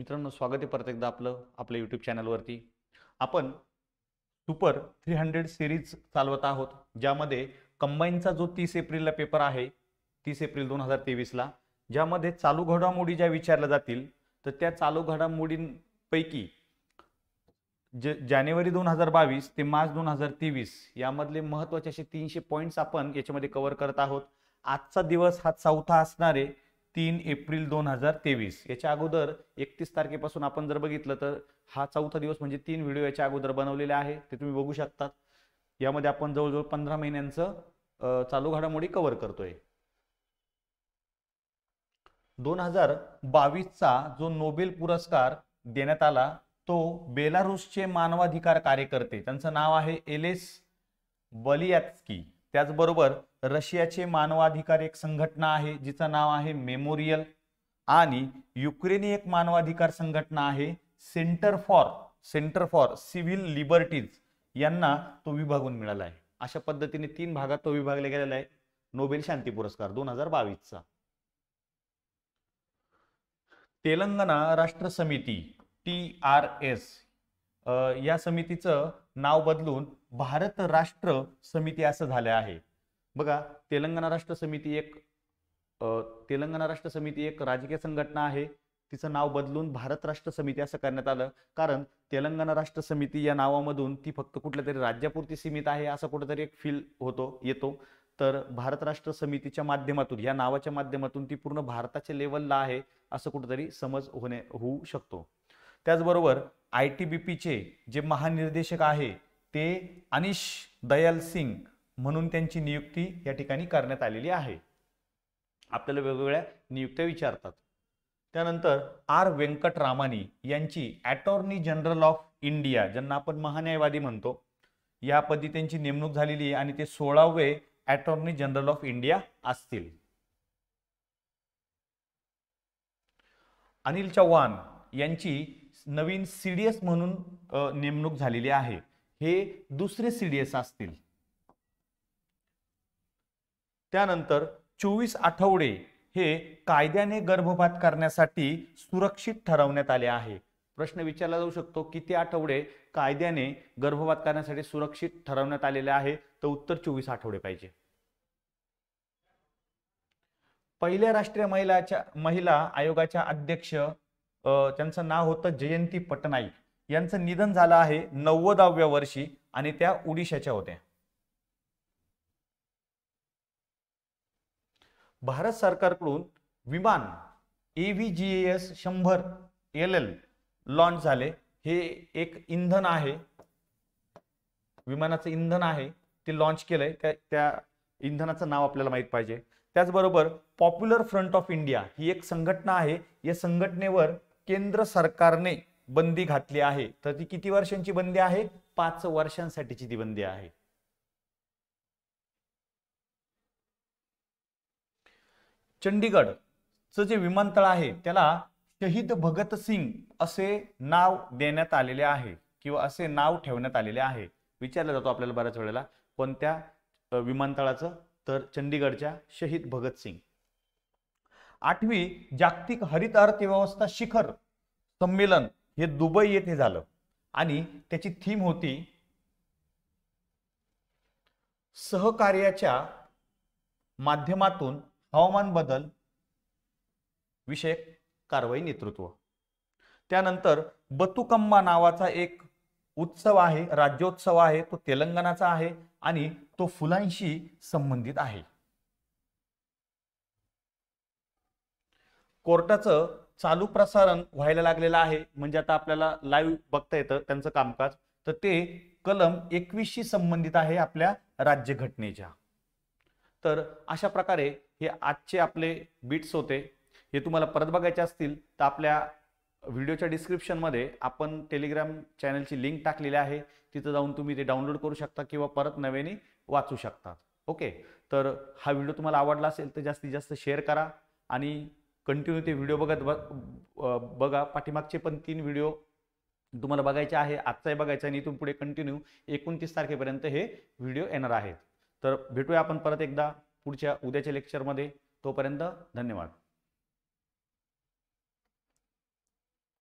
मित्रांनो स्वागत आहे परत एकदा आपलं आपल्या यूट्यूब चॅनलवरती आपण सुपर थ्री हंड्रेड सिरीज चालवत आहोत ज्यामध्ये कंबाईनचा जो तीस एप्रिलला पेपर आहे तीस एप्रिल दोन हजार तेवीसला ज्यामध्ये चालू घडामोडी ज्या विचारल्या जातील तर त्या चालू घडामोडींपैकी ज जानेवारी दोन हजार बावीस ते मार्च दोन हजार तेवीस यामधले महत्त्वाचे असे तीनशे पॉईंट्स आपण याच्यामध्ये कव्हर करत आहोत आजचा दिवस हा चौथा असणारे तीन एप्रिल दोन हजार तेवीस याच्या अगोदर एकतीस तारखेपासून आपण जर बघितलं तर हा चौथा दिवस म्हणजे तीन व्हिडिओ याच्या अगोदर बनवलेले आहे ते तुम्ही बघू शकतात यामध्ये आपण जवळजवळ पंधरा महिन्यांचं चालू घडामोडी कव्हर करतोय दोन हजार बावीसचा जो नोबेल पुरस्कार देण्यात आला तो बेलारूसचे मानवाधिकार कार्यकर्ते त्यांचं नाव आहे एलेस बलियात्की त्याचबरोबर रशियाचे मानवाधिकार एक संघटना आहे जिचं नाव आहे मेमोरियल आणि युक्रेनी एक मानवाधिकार संघटना आहे centre for centre for civil liberties यांना तो विभागून मिळाला आहे अशा पद्धतीने तीन भागात तो विभागला गेलेला आहे नोबेल शांती पुरस्कार दोन हजार बावीसचा तेलंगणा राष्ट्र समिती टी आर एस या समितीचं नाव बदलून भारत राष्ट्र समिती असं झालं आहे बघा तेलंगणा राष्ट्र समिती एक तेलंगणा राष्ट्र समिती एक राजकीय संघटना आहे तिचं नाव बदलून भारत राष्ट्र समिती असं करण्यात आलं कारण तेलंगणा राष्ट्र समिती या नावामधून ती फक्त कुठल्या तरी राज्यापुरती सीमित आहे असं कुठेतरी एक फील होतो येतो तर भारत राष्ट्र समितीच्या माध्यमातून या नावाच्या माध्यमातून ती पूर्ण भारताच्या लेवलला आहे असं कुठंतरी समज होणे होऊ शकतो त्याचबरोबर आय टी बी पीचे जे महानिर्देशक आहे ते अनिश दयाल सिंग म्हणून त्यांची नियुक्ती या ठिकाणी करण्यात आलेली आहे आपल्याला वेगवेगळ्या नियुक्त्या विचारतात त्यानंतर आर व्यंकटरामानी यांची अटॉर्नी जनरल ऑफ इंडिया ज्यांना आपण महान्यायवादी म्हणतो या पदी त्यांची नेमणूक झालेली आहे आणि ते सोळावे अटॉर्नी जनरल ऑफ इंडिया असतील अनिल चव्हाण यांची नवीन सी डी एस म्हणून नेमणूक झालेली आहे हे दुसरे सीडीएस असतील त्यानंतर चोवीस आठवडे हे कायद्याने गर्भपात करण्यासाठी सुरक्षित ठरवण्यात आले आहे प्रश्न विचारला जाऊ शकतो किती आठवडे कायद्याने गर्भपात करण्यासाठी सुरक्षित ठरवण्यात आलेले आहे तर उत्तर चोवीस आठवडे पाहिजे पहिल्या राष्ट्रीय महिलाच्या महिला आयोगाच्या अध्यक्ष त्यांचं नाव होतं जयंती पटनाईक यांचं निधन झालं आहे नव्वदाव्या वर्षी आणि त्या ओडिशाच्या होत्या भारत सरकारकडून विमान ए व्ही जी एस शंभर एल एल लॉन्च झाले हे एक इंधन आहे विमानाचं इंधन आहे ते लॉन्च केलंय त्या इंधनाचं नाव आपल्याला माहीत पाहिजे त्याचबरोबर पॉप्युलर फ्रंट ऑफ इंडिया ही एक संघटना आहे या संघटनेवर केंद्र सरकारने बंदी घातली आहे तर ती किती वर्षांची बंदी आहे पाच वर्षांसाठीची ती बंदी आहे च जे विमानतळ आहे त्याला शहीद भगत सिंग असे नाव देण्यात आलेले आहे किंवा असे नाव ठेवण्यात आलेले आहे विचारला जातो आपल्याला बऱ्याच वेळेला कोणत्या विमानतळाचं तर चंडीगडच्या शहीद भगत सिंग आठवी जागतिक हरित अर्थव्यवस्था शिखर संमेलन हे दुबई येथे झालं आणि त्याची थीम होती सहकार्याच्या माध्यमातून हवामान बदल विषयक कारवाई नेतृत्व त्यानंतर बतुकम्मा नावाचा एक उत्सव आहे राज्योत्सव आहे तो तेलंगणाचा आहे आणि तो फुलांशी संबंधित आहे कोर्टाचं चालू प्रसारण व्हायला लागलेलं आहे म्हणजे आता आपल्याला लाईव्ह बघता येतं त्यांचं कामकाज तर ते कलम एकवीसशी संबंधित आहे आपल्या राज्यघटनेच्या तर अशा प्रकारे हे आजचे आपले बिट्स होते हे तुम्हाला परत बघायचे असतील तर आपल्या व्हिडिओच्या डिस्क्रिप्शनमध्ये आपण टेलिग्राम चॅनलची लिंक टाकलेली आहे तिथं जाऊन तुम्ही ते डाउनलोड करू शकता किंवा परत नव्याने वाचू शकता ओके तर हा व्हिडिओ तुम्हाला आवडला असेल तर जास्तीत जास्त शेअर करा आणि कंटिन्यू ते व्हिडिओ बघत बघा पाठीमागचे पण तीन व्हिडिओ तुम्हाला बघायचे आहे आजचाही बघायचा आणि इथून पुढे कंटिन्यू एकोणतीस तारखेपर्यंत हे व्हिडिओ येणार आहेत तर भेटूया आपण परत एकदा पुढच्या उद्याच्या लेक्चरमध्ये तोपर्यंत धन्यवाद